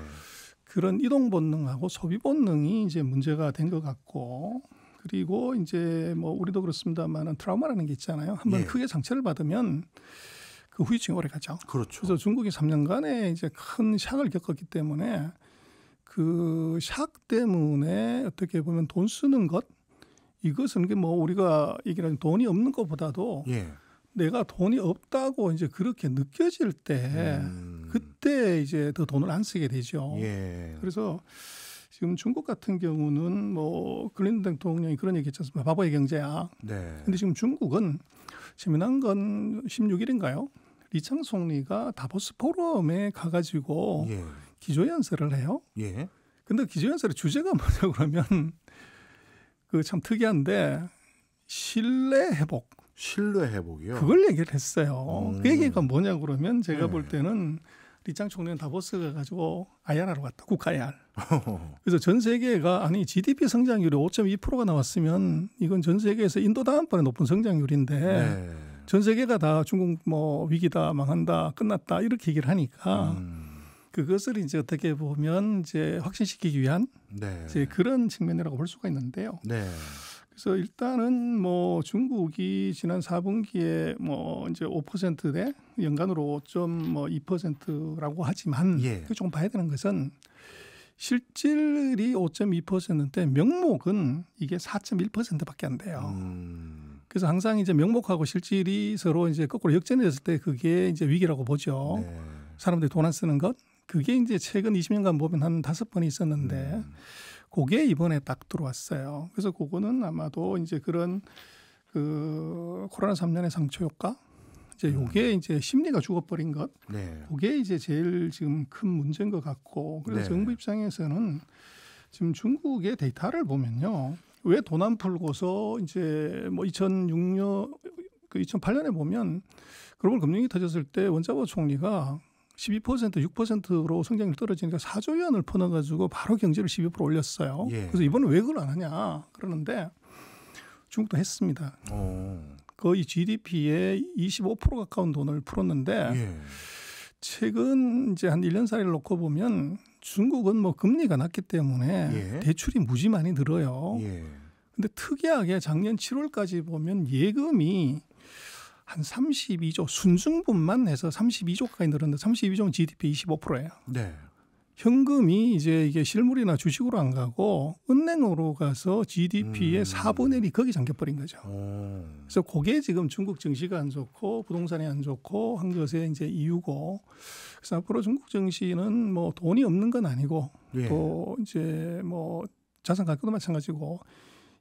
Speaker 1: 그런 이동 본능하고 소비 본능이 이제 문제가 된 것 같고 그리고 이제 뭐 우리도 그렇습니다만은 트라우마라는 게 있잖아요. 한번 예. 크게 상처를 받으면 그 후유증이 오래 가죠. 그렇죠. 그래서 중국이 3년간에 이제 큰 샥을 겪었기 때문에 그샥 때문에 어떻게 보면 돈 쓰는 것 이것은 뭐 우리가 얘기하는 돈이 없는 것보다도 예. 내가 돈이 없다고 이제 그렇게 느껴질 때 음. 그때 이제 더 돈을 안 쓰게 되죠. 예. 그래서 지금 중국 같은 경우는 뭐 클린턴 대통령이 그런 얘기 했지 않습니까? 바보의 경제야. 네. 근데 지금 중국은 재미난 건 16일인가요? 리창송리가 다보스 포럼에 가가지고 예. 기조연설을 해요. 예. 근데 기조연설의 주제가 뭐냐 그러면 그 참 특이한데 신뢰 회복. 신뢰
Speaker 2: 회복이요. 그걸
Speaker 1: 얘기를 했어요. 그 음. 그 얘기가 뭐냐 그러면 제가 네. 볼 때는 리짱 총리는 다보스 가지고 가 i r 하로 갔다. 국가 IR. 그래서 전 세계가 아니 GDP 성장률이 5.2%가 나왔으면 이건 전 세계에서 인도 다음번에 높은 성장률인데 네. 전 세계가 다 중국 뭐 위기다 망한다 끝났다 이렇게 얘기를 하니까 음. 그것을 이제 어떻게 보면 이제 확신시키기 위한 네. 이제 그런 측면이라고 볼 수가 있는데요. 네. 그래서 일단은 뭐 중국이 지난 4분기에 뭐 이제 5%대 연간으로 5.2%라고 뭐 하지만 예. 그 조금 봐야 되는 것은 실질이 5.2%인데 명목은 이게 4.1%밖에 안 돼요. 음. 그래서 항상 이제 명목하고 실질이 서로 이제 거꾸로 역전됐을 때 그게 이제 위기라고 보죠. 네. 사람들이 돈 안 쓰는 것 그게 이제 최근 20년간 보면 한 다섯 번 있었는데 음. 그게 이번에 딱 들어왔어요. 그래서 그거는 아마도 이제 그런 그 코로나 3년의 상처 효과 이제 음. 요게 음. 이제 심리가 죽어버린 것, 네. 그게 이제 제일 지금 큰 문제인 것 같고 그래서 네. 정부 입장에서는 지금 중국의 데이터를 보면요, 왜 돈 안 풀고서 이제 뭐 2006년 그 2008년에 보면 글로벌 금융이 터졌을 때원자부 총리가 12% 6%로 성장률 떨어지니까 4조 위안을 퍼넣어가지고 바로 경제를 12% 올렸어요. 예. 그래서 이번에 왜 그걸 안 하냐 그러는데 중국도 했습니다.
Speaker 2: 오. 어.
Speaker 1: 거의 GDP의 25% 가까운 돈을 풀었는데 예. 최근 이제 한 1년 사이를 놓고 보면 중국은 뭐 금리가 낮기 때문에 예. 대출이 무지 많이 늘어요. 예. 근데 특이하게 작년 7월까지 보면 예금이 한 32조 순증분만 해서 32조 까지 늘었는데 32조는 GDP 25%예요. 네. 현금이 이제 이게 실물이나 주식으로 안 가고 은행으로 가서 GDP의 음. 4분의 1이 거기 잠겨버린 거죠. 음. 그래서 그게 지금 중국 증시가 안 좋고 부동산이 안 좋고 한 것의 이제 이유고 그래서 앞으로 중국 증시는 뭐 돈이 없는 건 아니고 예. 또 이제 뭐 자산 가격도 마찬가지고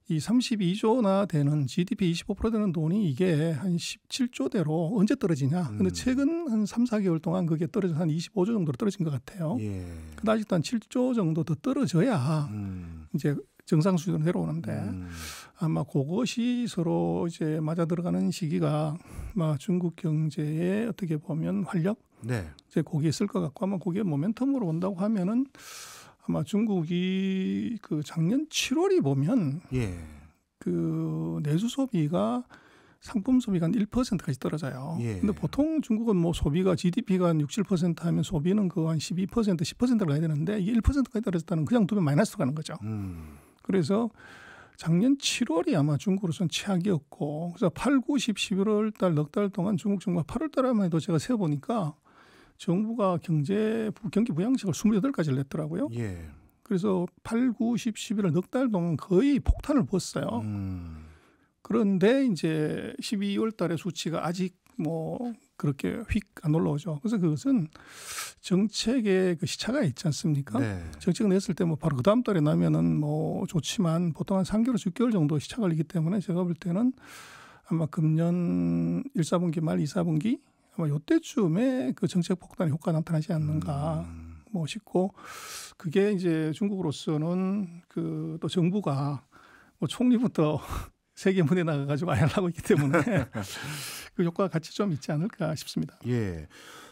Speaker 1: 이 32조나 되는 GDP 25% 되는 돈이 이게 한 17조대로 언제 떨어지냐. 음. 근데 최근 한 3, 4개월 동안 그게 떨어져서 한 25조 정도로 떨어진 것 같아요. 예. 근데 아직도 한 7조 정도 더 떨어져야 음. 이제 정상 수준으로 내려오는데 음. 아마 그것이 서로 이제 맞아 들어가는 시기가 아마 중국 경제에 어떻게 보면 활력 네. 이제 거기에 있을 것 같고 아마 거기에 모멘텀으로 온다고 하면은 아마 중국이 그 작년 7월이 보면 예. 그 내수 소비가 상품 소비가 한 1%까지 떨어져요. 예. 근데 보통 중국은 뭐 소비가 GDP가 한 6, 7% 하면 소비는 그 한 12%, 10%를 가야 되는데 이게 1%까지 떨어졌다는 그냥 두 배 마이너스로 가는 거죠. 음. 그래서 작년 7월이 아마 중국으로선 최악이었고 그래서 8, 9, 10, 11월 달 넉 달 동안 중국 정부가 8월 달에만 해도 제가 세어보니까 정부가 경제 경기 부양책을 28가지를 냈더라고요. 예. 그래서 8, 9, 10, 11월 넉 달 동안 거의 폭탄을 부었어요. 음. 그런데 이제 12월 달의 수치가 아직 뭐 그렇게 휙 안 올라오죠. 그래서 그것은 정책의 그 시차가 있지 않습니까? 네. 정책을 냈을 때 뭐 바로 그 다음 달에 나면은 뭐 좋지만 보통 한 3개월, 6개월 정도 시차 걸리기 때문에 제가 볼 때는 아마 금년 1, 4분기 말 2, 4분기 아마 요때쯤에 그 정책 폭탄의 효과가 나타나지 않는가 음. 뭐 싶고 그게 이제 중국으로서는 그 또 정부가 뭐 총리부터 세계 문에 나가가지고 아야를 하고 있기 때문에 그 효과가 같이 좀 있지 않을까 싶습니다.
Speaker 2: 예.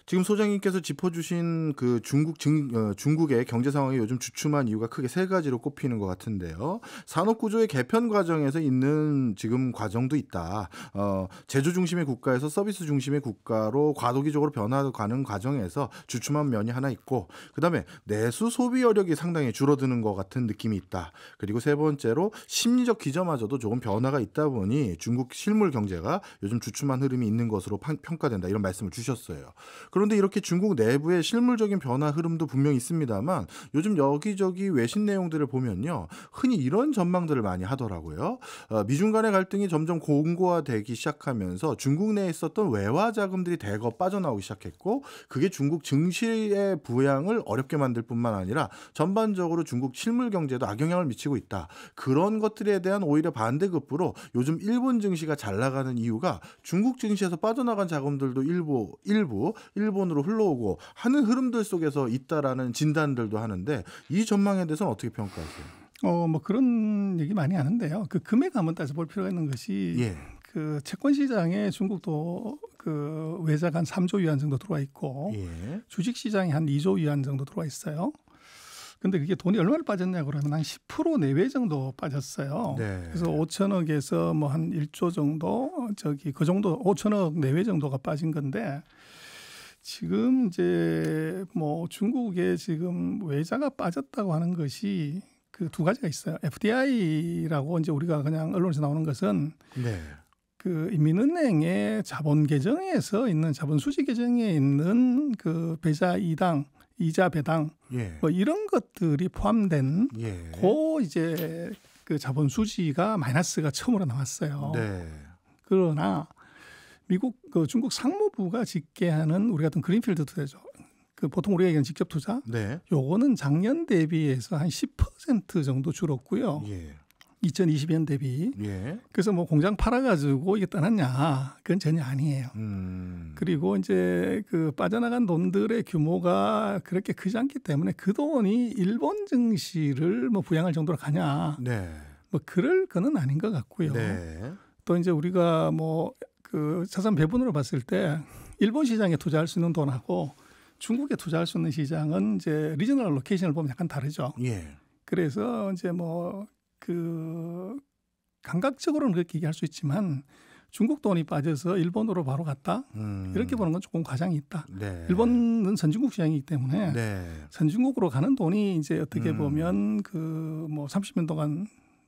Speaker 2: 지금 소장님께서 짚어주신 그 중국 증, 어, 중국의 경제 상황이 요즘 주춤한 이유가 크게 세 가지로 꼽히는 것 같은데요. 산업 구조의 개편 과정에서 있는 지금 과정도 있다. 어, 제조 중심의 국가에서 서비스 중심의 국가로 과도기적으로 변화가는 과정에서 주춤한 면이 하나 있고, 그 다음에 내수 소비 여력이 상당히 줄어드는 것 같은 느낌이 있다. 그리고 세 번째로 심리적 기저마저도 조금 변화가 있다 보니 중국 실물 경제가 요즘 주춤한 흐름이 있는 것으로 평가된다. 이런 말씀을 주셨어요. 그런데 이렇게 중국 내부의 실물적인 변화 흐름도 분명히 있습니다만 요즘 여기저기 외신 내용들을 보면요. 흔히 이런 전망들을 많이 하더라고요. 어, 미중 간의 갈등이 점점 공고화되기 시작하면서 중국 내에 있었던 외화 자금들이 대거 빠져나오기 시작했고 그게 중국 증시의 부양을 어렵게 만들 뿐만 아니라 전반적으로 중국 실물 경제도 악영향을 미치고 있다. 그런 것들에 대한 오히려 반대급부로 요즘 일본 증시가 잘 나가는 이유가 중국 증시에서 빠져나간 자금들도 일부 일부 일본으로 흘러오고 하는 흐름들 속에서 있다라는 진단들도 하는데 이 전망에 대해서는 어떻게 평가하세요?
Speaker 1: 어, 뭐 그런 얘기 많이 하는데요. 그 금액 한번 따져 볼 필요가 있는 것이 예. 그 채권 시장에 중국도 그 외자가 한 3조 위안 정도 들어와 있고 예. 주식 시장이 한 2조 위안 정도 들어와 있어요. 근데 그게 돈이 얼마나 빠졌냐 그러면 한 10% 내외 정도 빠졌어요. 네. 그래서 5천억에서 뭐 한 1조 정도 저기 그 정도 5천억 내외 정도가 빠진 건데 지금 이제 뭐 중국에 지금 외자가 빠졌다고 하는 것이 그 두 가지가 있어요. FDI라고 이제 우리가 그냥 언론에서 나오는 것은 네. 그 인민은행의 자본 계정에서 있는 자본 수지 계정에 있는 그 배자 이당 이자 배당 예. 뭐 이런 것들이 포함된 예. 그 이제 그 자본 수지가 마이너스가 처음으로 나왔어요. 네. 그러나 미국 그 중국 상무부가 집계하는 우리 같은 그린필드 투자죠. 그 보통 우리가 얘기하는 직접 투자. 네. 요거는 작년 대비해서 한 10% 정도 줄었고요. 예. 2020년 대비. 예. 그래서 뭐 공장 팔아가지고 이게 떠났냐. 그건 전혀 아니에요. 음. 그리고 이제 그 빠져나간 돈들의 규모가 그렇게 크지 않기 때문에 그 돈이 일본 증시를 뭐 부양할 정도로 가냐. 네. 뭐 그럴 거는 아닌 것 같고요. 네. 또 이제 우리가 뭐그 자산 배분으로 봤을 때 일본 시장에 투자할 수 있는 돈하고 중국에 투자할 수 있는 시장은 이제 리저널 로케이션을 보면 약간 다르죠. 예. 그래서 이제 뭐 그 감각적으로는 그렇게 얘기할 수 있지만 중국 돈이 빠져서 일본으로 바로 갔다 음. 이렇게 보는 건 조금 과장이 있다. 네. 일본은 선진국 시장이기 때문에 네. 선진국으로 가는 돈이 이제 어떻게 음. 보면 그 뭐 30년 동안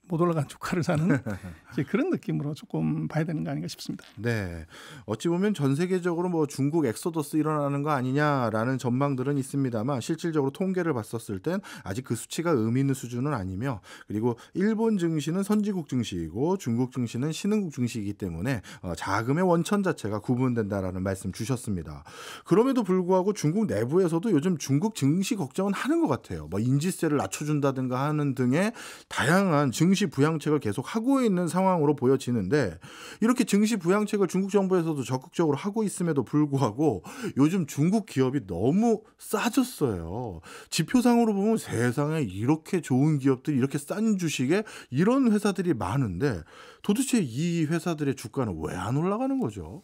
Speaker 1: 못 올라간 조카를 사는 그런 느낌으로 조금 봐야 되는 거 아닌가 싶습니다.
Speaker 2: 네. 어찌 보면 전 세계적으로 뭐 중국 엑소더스 일어나는 거 아니냐라는 전망들은 있습니다만 실질적으로 통계를 봤었을 땐 아직 그 수치가 의미 있는 수준은 아니며 그리고 일본 증시는 선진국 증시이고 중국 증시는 신흥국 증시이기 때문에 어, 자금의 원천 자체가 구분된다라는 말씀 주셨습니다. 그럼에도 불구하고 중국 내부에서도 요즘 중국 증시 걱정은 하는 것 같아요. 뭐 인지세를 낮춰준다든가 하는 등의 다양한 증시 증시 부양책을 계속 하고 있는 상황으로 보여지는데 이렇게 증시 부양책을 중국 정부에서도 적극적으로 하고 있음에도 불구하고 요즘 중국 기업이 너무 싸졌어요. 지표상으로 보면 세상에 이렇게 좋은 기업들이 이렇게 싼 주식에 이런 회사들이 많은데 도대체 이 회사들의 주가는 왜 안 올라가는 거죠?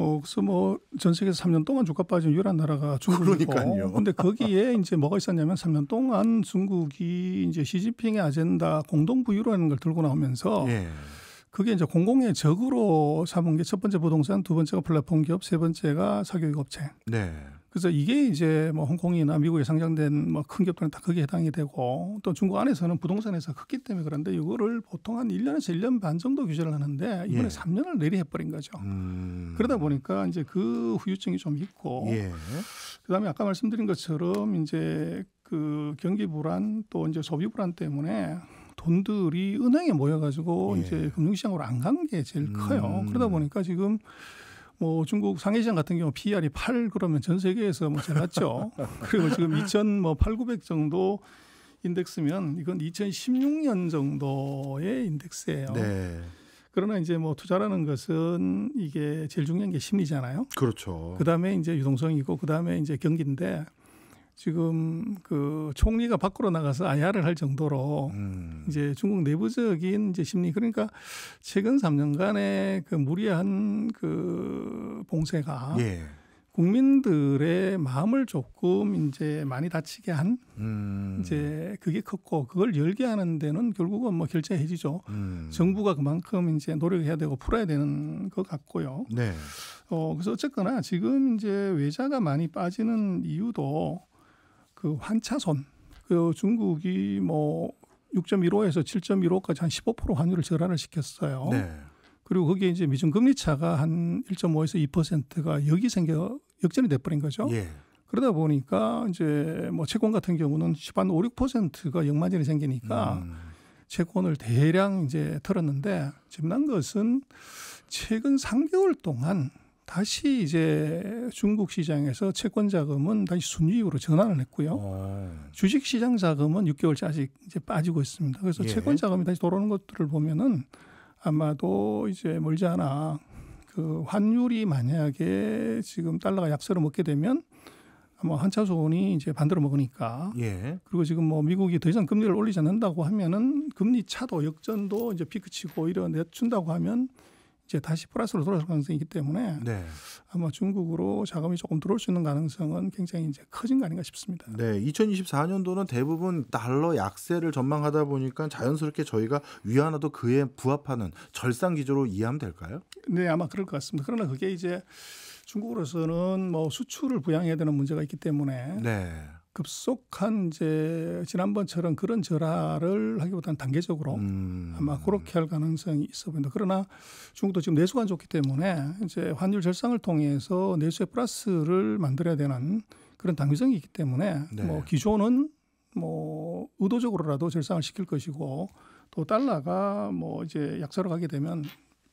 Speaker 1: 어, 그래서 뭐전 세계에서 3년 동안 주가 빠진 유일한 나라가 중국이고. 그러니까요. 근데 거기에 이제 뭐가 있었냐면 3년 동안 중국이 이제 시진핑의 아젠다 공동부유라는 걸 들고 나오면서 예. 그게 이제 공공의 적으로 삼은 게 첫 번째 부동산, 두 번째가 플랫폼 기업, 세 번째가 사교육 업체. 네. 그래서 이게 이제 뭐 홍콩이나 미국에 상장된 뭐 큰 기업들은 다 거기에 해당이 되고 또 중국 안에서는 부동산에서 컸기 때문에 그런데 이거를 보통 한 1년에서 1년 반 정도 규제를 하는데 이번에 예. 3년을 내리해버린 거죠. 음. 그러다 보니까 이제 그 후유증이 좀 있고 예. 그다음에 아까 말씀드린 것처럼 이제 그 경기 불안 또 이제 소비 불안 때문에 돈들이 은행에 모여가지고 예. 이제 금융시장으로 안 간 게 제일 커요. 음. 그러다 보니까 지금 뭐 중국 상해시장 같은 경우 PER이 8 그러면 전 세계에서 뭐 제일 낮죠. 그리고 지금 2,900 뭐 정도 인덱스면 이건 2016년 정도의 인덱스예요. 네. 그러나 이제 뭐 투자라는 것은 이게 제일 중요한 게 심리잖아요.
Speaker 2: 그렇죠. 그다음에
Speaker 1: 이제 유동성이고 그다음에 이제 경기인데 지금 그 총리가 밖으로 나가서 아야를할 정도로 음. 이제 중국 내부적인 이제 심리 그러니까 최근 3년간의 그 무리한 그 봉쇄가 예. 국민들의 마음을 조금 이제 많이 다치게 한 음. 이제 그게 컸고 그걸 열게 하는 데는 결국은 뭐 결제해지죠. 음. 정부가 그만큼 이제 노력해야 되고 풀어야 되는 것 같고요. 네. 어 그래서 어쨌거나 지금 이제 외자가 많이 빠지는 이유도 그 환차손 그 중국이 뭐 6.15에서 7.15까지 한 15% 환율을 절하을 시켰어요. 네. 그리고 거기에 이제 미중 금리 차가 한 1.5에서 2%가 여기 생겨 역전이 돼 버린 거죠. 예. 그러다 보니까 이제 뭐 채권 같은 경우는 10한 5, 6%가 역마진이 생기니까 음. 채권을 대량 이제 털었는데 지난 것은 최근 3개월 동안 다시 이제 중국 시장에서 채권 자금은 다시 순이익으로 전환을 했고요. 오. 어. 주식 시장 자금은 6개월째 아직 이제 빠지고 있습니다. 그래서 예. 채권 자금이 다시 돌아오는 것들을 보면은 아마도 이제 멀지 않아 그 환율이 만약에 지금 달러가 약세로 먹게 되면 아마 한차손이 이제 반대로 먹으니까. 예. 그리고 지금 뭐 미국이 더 이상 금리를 올리지 않는다고 하면은 금리 차도 역전도 이제 피크치고 이런 려 내준다고 하면 이제 다시 플러스로 돌아설 가능성이 있기 때문에 네. 아마 중국으로 자금이 조금 들어올 수 있는 가능성은 굉장히 이제 커진 거 아닌가 싶습니다.
Speaker 2: 네, 2024년도는 대부분 달러 약세를 전망하다 보니까 자연스럽게 저희가 위안화도 그에 부합하는 절상 기조로 이해하면 될까요?
Speaker 1: 네, 아마 그럴 것 같습니다. 그러나 그게 이제 중국으로서는 뭐 수출을 부양해야 되는 문제가 있기 때문에 네. 급속한 이제 지난번처럼 그런 절하를 하기보다는 단계적으로 음. 아마 그렇게 할 가능성이 있어 보인다. 그러나 중국도 지금 내수가 안 좋기 때문에 이제 환율 절상을 통해서 내수의 플러스를 만들어야 되는 그런 당위성이 있기 때문에 네. 뭐 기존은 뭐 의도적으로라도 절상을 시킬 것이고 또 달러가 뭐 이제 약세로 가게 되면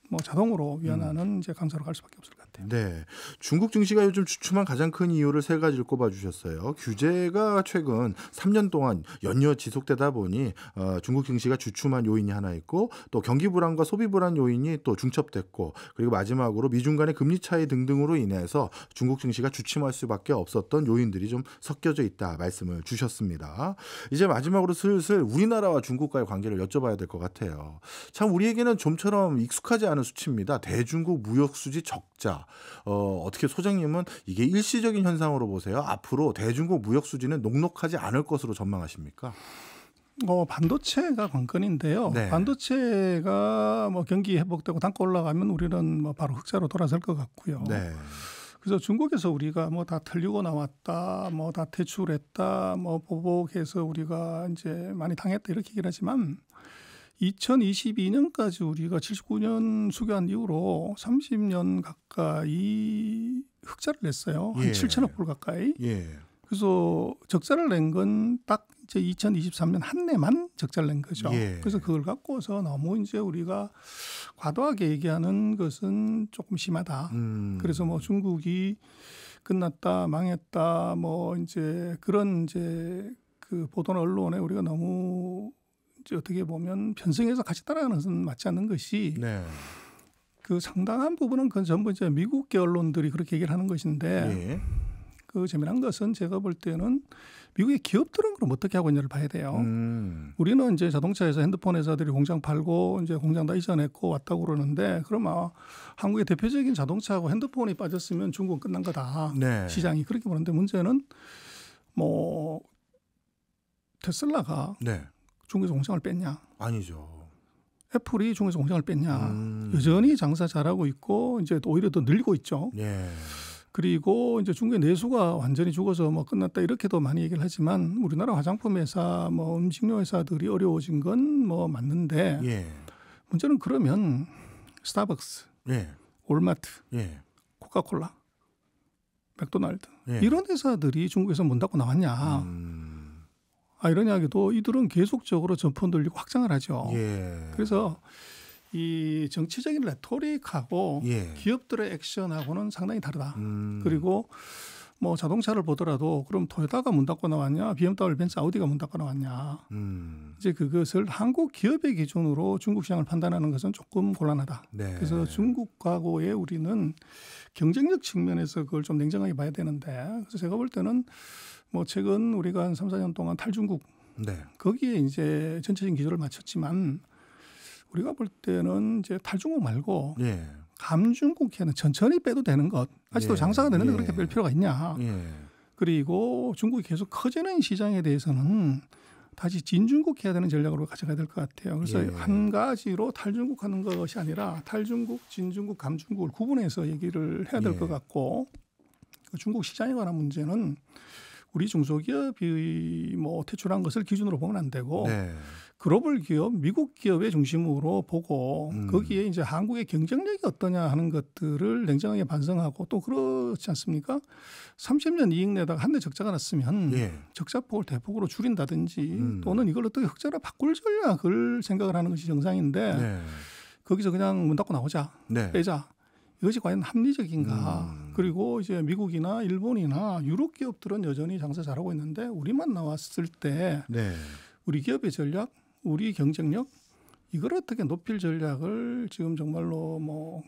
Speaker 1: 뭐 자동으로 음. 위안화는 음. 이제 강세로 갈 수밖에 없을 것 같아요.
Speaker 2: 네, 중국 증시가 요즘 주춤한 가장 큰 이유를 세 가지를 꼽아주셨어요. 규제가 최근 3년 동안 연이어 지속되다 보니 어, 중국 증시가 주춤한 요인이 하나 있고 또 경기 불안과 소비 불안 요인이 또 중첩됐고 그리고 마지막으로 미중 간의 금리 차이 등등으로 인해서 중국 증시가 주춤할 수밖에 없었던 요인들이 좀 섞여져 있다 말씀을 주셨습니다. 이제 마지막으로 슬슬 우리나라와 중국과의 관계를 여쭤봐야 될 것 같아요. 참 우리에게는 좀처럼 익숙하지 않은 나타는 수치입니다. 대중국 무역수지 적자. 어, 어떻게 소장님은 이게 일시적인 현상으로 보세요? 앞으로 대중국 무역수지는 녹록하지 않을
Speaker 1: 것으로 전망하십니까? 어, 반도체가 관건인데요. 네. 반도체가 뭐 경기 회복되고 단가 올라가면 우리는 뭐 바로 흑자로 돌아설 것 같고요. 네. 그래서 중국에서 우리가 뭐 다 틀리고 나왔다, 뭐다 퇴출했다, 뭐 보복해서 우리가 이제 많이 당했다 이렇게 얘기를 하지만 2022년까지 우리가 79년 수교한 이후로 30년 가까이 흑자를 냈어요. 한 예. 7천억 불 가까이. 예. 그래서 적자를 낸 건 딱 이제 2023년 한 해만 적자를 낸 거죠. 예. 그래서 그걸 갖고서 너무 이제 우리가 과도하게 얘기하는 것은 조금 심하다. 음. 그래서 뭐 중국이 끝났다, 망했다, 뭐 이제 그런 이제 그 보도나 언론에 우리가 너무 어떻게 보면 편성해서 같이 따라가는 것은 맞지 않는 것이 네. 그 상당한 부분은 그 전부 이제 미국계 언론들이 그렇게 얘기를 하는 것인데 예. 그 재미난 것은 제가 볼 때는 미국의 기업들은 그럼 어떻게 하고 있냐를 봐야 돼요. 음. 우리는 이제 자동차에서 핸드폰 회사들이 공장 팔고 이제 공장 다 이전했고 왔다고 그러는데 그럼 아, 한국의 대표적인 자동차하고 핸드폰이 빠졌으면 중국은 끝난 거다. 네. 시장이 그렇게 보는데 문제는 뭐 테슬라가 네. 중국에서 공장을 뺐냐?
Speaker 2: 아니죠.
Speaker 1: 애플이 중국에서 공장을 뺐냐? 음. 여전히 장사 잘하고 있고 이제 오히려 더 늘고 리 있죠. 예. 그리고 이제 중국의 내수가 완전히 죽어서 뭐 끝났다 이렇게도 많이 얘기를 하지만 우리나라 화장품 회사 뭐 음식료 회사들이 어려워진 건 뭐 맞는데 예. 문제는 그러면 스타벅스, 예. 올마트, 예. 코카콜라, 맥도날드 예. 이런 회사들이 중국에서 문 닫고 나왔냐? 음. 아, 이러냐기도 이들은 계속적으로 전폰 돌리고 확장을 하죠. 예. 그래서 이 정치적인 레토릭하고 예. 기업들의 액션하고는 상당히 다르다. 음. 그리고 뭐 자동차를 보더라도 그럼 토요타가 문 닫고 나왔냐, BMW, 벤츠, 아우디가 문 닫고 나왔냐. 음. 이제 그것을 한국 기업의 기준으로 중국 시장을 판단하는 것은 조금 곤란하다. 네. 그래서 중국하고의 우리는 경쟁력 측면에서 그걸 좀 냉정하게 봐야 되는데 그래서 제가 볼 때는 뭐 최근 우리가 한 3, 4년 동안 탈중국 네. 거기에 이제 전체적인 기조를 맞췄지만 우리가 볼 때는 이제 탈중국 말고 예. 감중국에는 천천히 빼도 되는 것 아직도 예. 장사가 되는데 예. 그렇게 뺄 필요가 있냐 예. 그리고 중국이 계속 커지는 시장에 대해서는 다시 진중국 해야 되는 전략으로 가져가야 될 것 같아요. 그래서 예. 한 가지로 탈중국 하는 것이 아니라 탈중국, 진중국, 감중국을 구분해서 얘기를 해야 될것 예. 같고 중국 시장에 관한 문제는 우리 중소기업이 뭐 퇴출한 것을 기준으로 보면 안 되고 네. 글로벌 기업, 미국 기업의 중심으로 보고 음. 거기에 이제 한국의 경쟁력이 어떠냐 하는 것들을 냉정하게 반성하고 또 그렇지 않습니까? 30년 이익 내다가 한 대 적자가 났으면 예. 적자폭을 대폭으로 줄인다든지 음. 또는 이걸 어떻게 흑자로 바꿀 전략을 생각을 하는 것이 정상인데 네. 거기서 그냥 문 닫고 나오자 네. 빼자 이것이 과연 합리적인가? 음. 그리고 이제 미국이나 일본이나 유럽 기업들은 여전히 장사 잘하고 있는데 우리만 나왔을 때 네. 우리 기업의 전략, 우리 경쟁력 이걸 어떻게 높일 전략을 지금 정말로 뭐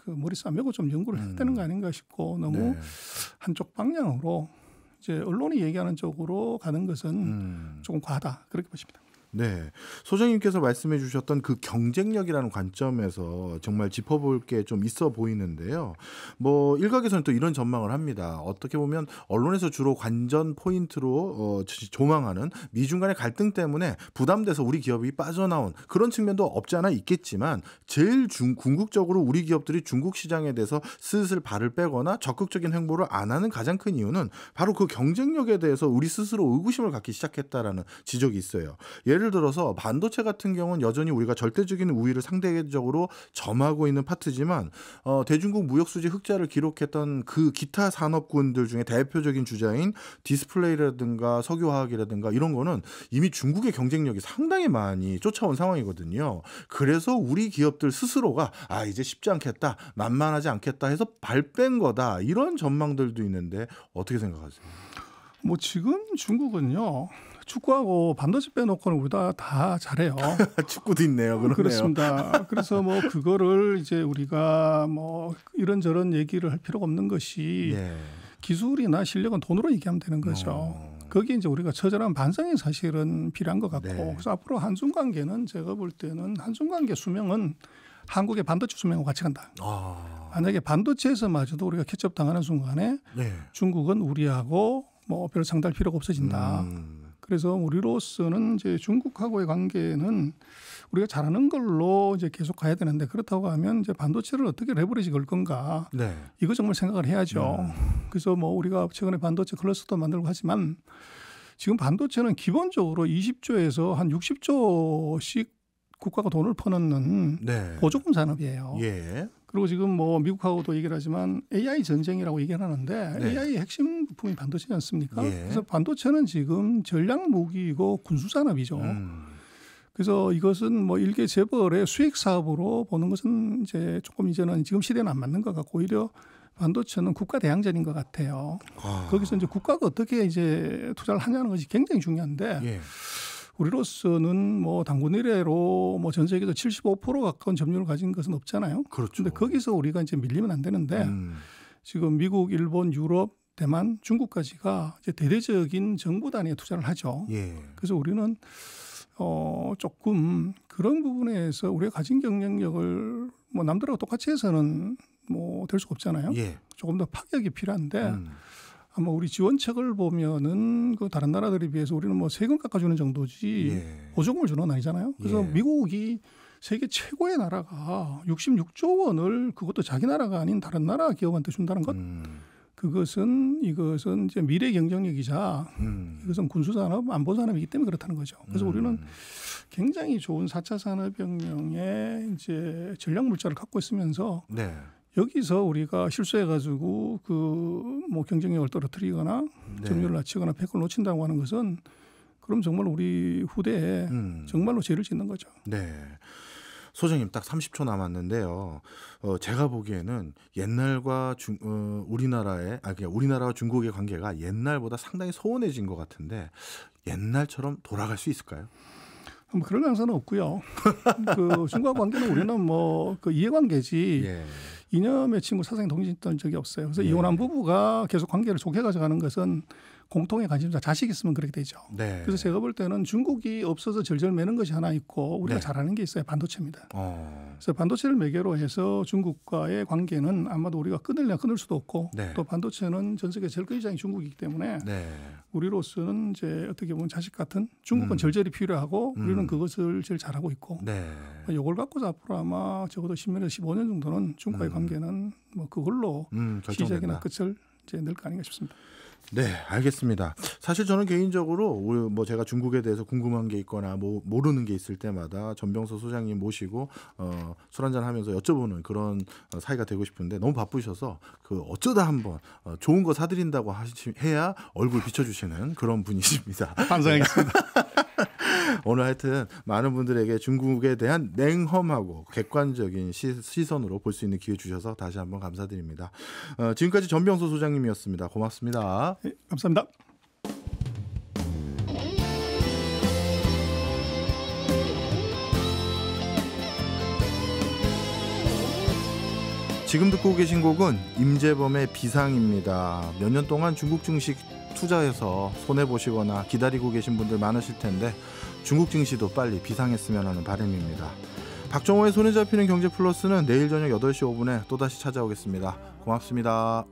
Speaker 1: 그 머리 싸매고 좀 연구를 해야 되는 음. 거 아닌가 싶고 너무 네. 한쪽 방향으로 이제 언론이 얘기하는 쪽으로 가는 것은 음. 조금 과하다 그렇게 보십니다.
Speaker 2: 네. 소장님께서 말씀해 주셨던 그 경쟁력이라는 관점에서 정말 짚어볼 게 좀 있어 보이는데요. 뭐, 일각에서는 또 이런 전망을 합니다. 어떻게 보면 언론에서 주로 관전 포인트로 어, 조망하는 미중 간의 갈등 때문에 부담돼서 우리 기업이 빠져나온 그런 측면도 없지 않아 있겠지만 제일 중, 궁극적으로 우리 기업들이 중국 시장에 대해서 슬슬 발을 빼거나 적극적인 행보를 안 하는 가장 큰 이유는 바로 그 경쟁력에 대해서 우리 스스로 의구심을 갖기 시작했다라는 지적이 있어요. 예를 예를 들어서 반도체 같은 경우는 여전히 우리가 절대적인 우위를 상대적으로 점하고 있는 파트지만 어, 대중국 무역 수지 흑자를 기록했던 그 기타 산업군들 중에 대표적인 주자인 디스플레이라든가 석유화학이라든가 이런 거는 이미 중국의 경쟁력이 상당히 많이 쫓아온 상황이거든요. 그래서 우리 기업들 스스로가 아 이제 쉽지 않겠다 만만하지 않겠다 해서 발뺀 거다 이런 전망들도 있는데 어떻게 생각하세요?
Speaker 1: 뭐 지금 중국은요 축구하고 반도체 빼놓고는 우리 다, 다 잘해요. 축구도 있네요. 그러네요. 그렇습니다. 그래서 뭐 그거를 이제 우리가 뭐 이런저런 얘기를 할 필요가 없는 것이 예. 기술이나 실력은 돈으로 얘기하면 되는 거죠. 어. 거기에 이제 우리가 처절한 반성이 사실은 필요한 것 같고 네. 그래서 앞으로 한중 관계는 제가 볼 때는 한중 관계 수명은 한국의 반도체 수명과 같이 간다. 아. 만약에 반도체에서마저도 우리가 캐첩 당하는 순간에 네. 중국은 우리하고 뭐 별 상달 필요가 없어진다. 음. 그래서 우리로서는 이제 중국하고의 관계는 우리가 잘하는 걸로 이제 계속 가야 되는데 그렇다고 하면 이제 반도체를 어떻게 레버리지 걸 건가 네. 이거 정말 생각을 해야죠. 네. 그래서 뭐 우리가 최근에 반도체 클러스터 만들고 하지만 지금 반도체는 기본적으로 20조에서 한 60조씩 국가가 돈을 퍼넣는 네. 보조금 산업이에요. 예. 그리고 지금 뭐 미국하고도 얘기를 하지만 AI 전쟁이라고 얘기를 하는데 네. AI 핵심 부품이 반도체지 않습니까? 예. 그래서 반도체는 지금 전략 무기이고 군수 산업이죠. 음. 그래서 이것은 뭐 일개 재벌의 수익 사업으로 보는 것은 이제 조금 이제는 지금 시대는 안 맞는 것 같고 오히려 반도체는 국가 대항전인 것 같아요. 아. 거기서 이제 국가가 어떻게 이제 투자를 하냐는 것이 굉장히 중요한데 예. 우리로서는 뭐 당군 의례로 뭐 전 세계에서 75% 가까운 점유율을 가진 것은 없잖아요. 그렇죠. 근데 거기서 우리가 이제 밀리면 안 되는데 음. 지금 미국, 일본, 유럽, 대만, 중국까지가 이제 대대적인 정부 단위에 투자를 하죠. 예. 그래서 우리는 어 조금 그런 부분에서 우리가 가진 경쟁력을 뭐 남들하고 똑같이 해서는 뭐 될 수가 없잖아요. 예. 조금 더 파격이 필요한데 음. 아마 우리 지원책을 보면은 그 다른 나라들에 비해서 우리는 뭐 세금 깎아주는 정도지 예. 보조금을 주는 건 아니잖아요. 그래서 예. 미국이 세계 최고의 나라가 66조 원을 그것도 자기 나라가 아닌 다른 나라 기업한테 준다는 것. 음. 그것은 이것은 이제 미래 경쟁력이자 음. 이것은 군수산업 안보산업이기 때문에 그렇다는 거죠. 그래서 음. 우리는 굉장히 좋은 4차 산업혁명의 이제 전략 물자를 갖고 있으면서 네. 여기서 우리가 실수해가지고 그 뭐 경쟁력을 떨어뜨리거나 네. 점유율을 낮추거나 패권을 놓친다고 하는 것은 그럼 정말 우리 후대에 음. 정말로 죄를 짓는 거죠.
Speaker 2: 네. 소장님 딱 30초 남았는데요. 어, 제가 보기에는 옛날과 중, 어, 우리나라의 아 그냥 그러니까 우리나라와 중국의 관계가 옛날보다 상당히 소원해진 것 같은데
Speaker 1: 옛날처럼 돌아갈 수 있을까요? 뭐 그럴 가능성은 없고요. 그 중과 관계는 우리는 뭐그 이해관계지 예. 이념의 친구 사생이 동일했던 적이 없어요. 그래서 예. 이혼한 부부가 계속 관계를 좁혀 가져가는 것은 공통의 관심사 자식 있으면 그렇게 되죠. 네. 그래서 제가 볼 때는 중국이 없어서 절절매는 것이 하나 있고 우리가 네. 잘하는 게 있어요. 반도체입니다. 어. 그래서 반도체를 매개로 해서 중국과의 관계는 아마도 우리가 끊을려 끊을 수도 없고 네. 또 반도체는 전 세계 제일 큰 시장이 중국이기 때문에 네. 우리로서는 이제 어떻게 보면 자식 같은 중국은 음. 절절히 필요하고 우리는 음. 그것을 제일 잘하고 있고 네. 요걸 갖고서 앞으로 아마 적어도 10년에서 15년 정도는 중국과의 음. 관계는 뭐 그걸로 음, 시작이나 끝을 이제 낼 거 아닌가 싶습니다.
Speaker 2: 네, 알겠습니다. 사실 저는 개인적으로 뭐 제가 중국에 대해서 궁금한 게 있거나 뭐 모르는 게 있을 때마다 전병서 소장님 모시고 어, 술 한잔 하면서 여쭤보는 그런 어, 사이가 되고 싶은데 너무 바쁘셔서 그 어쩌다 한번 어, 좋은 거 사드린다고 하시 해야 얼굴 비춰주시는 그런 분이십니다. 감사하겠습니다. 오늘 하여튼 많은 분들에게 중국에 대한 냉험하고 객관적인 시, 선으로 볼 수 있는 기회 주셔서 다시 한번 감사드립니다. 어, 지금까지 전병소 소장님이었습니다. 고맙습니다. 네, 감사합니다. 지금 듣고 계신 곡은 임재범의 비상입니다. 몇 년 동안 중국 증식 투자해서 손해 보시거나 기다리고 계신 분들 많으실 텐데 중국 증시도 빨리 비상했으면 하는 바람입니다. 박정호의 손에 잡히는 경제 플러스는 내일 저녁 8시 5분에 또다시 찾아오겠습니다. 고맙습니다.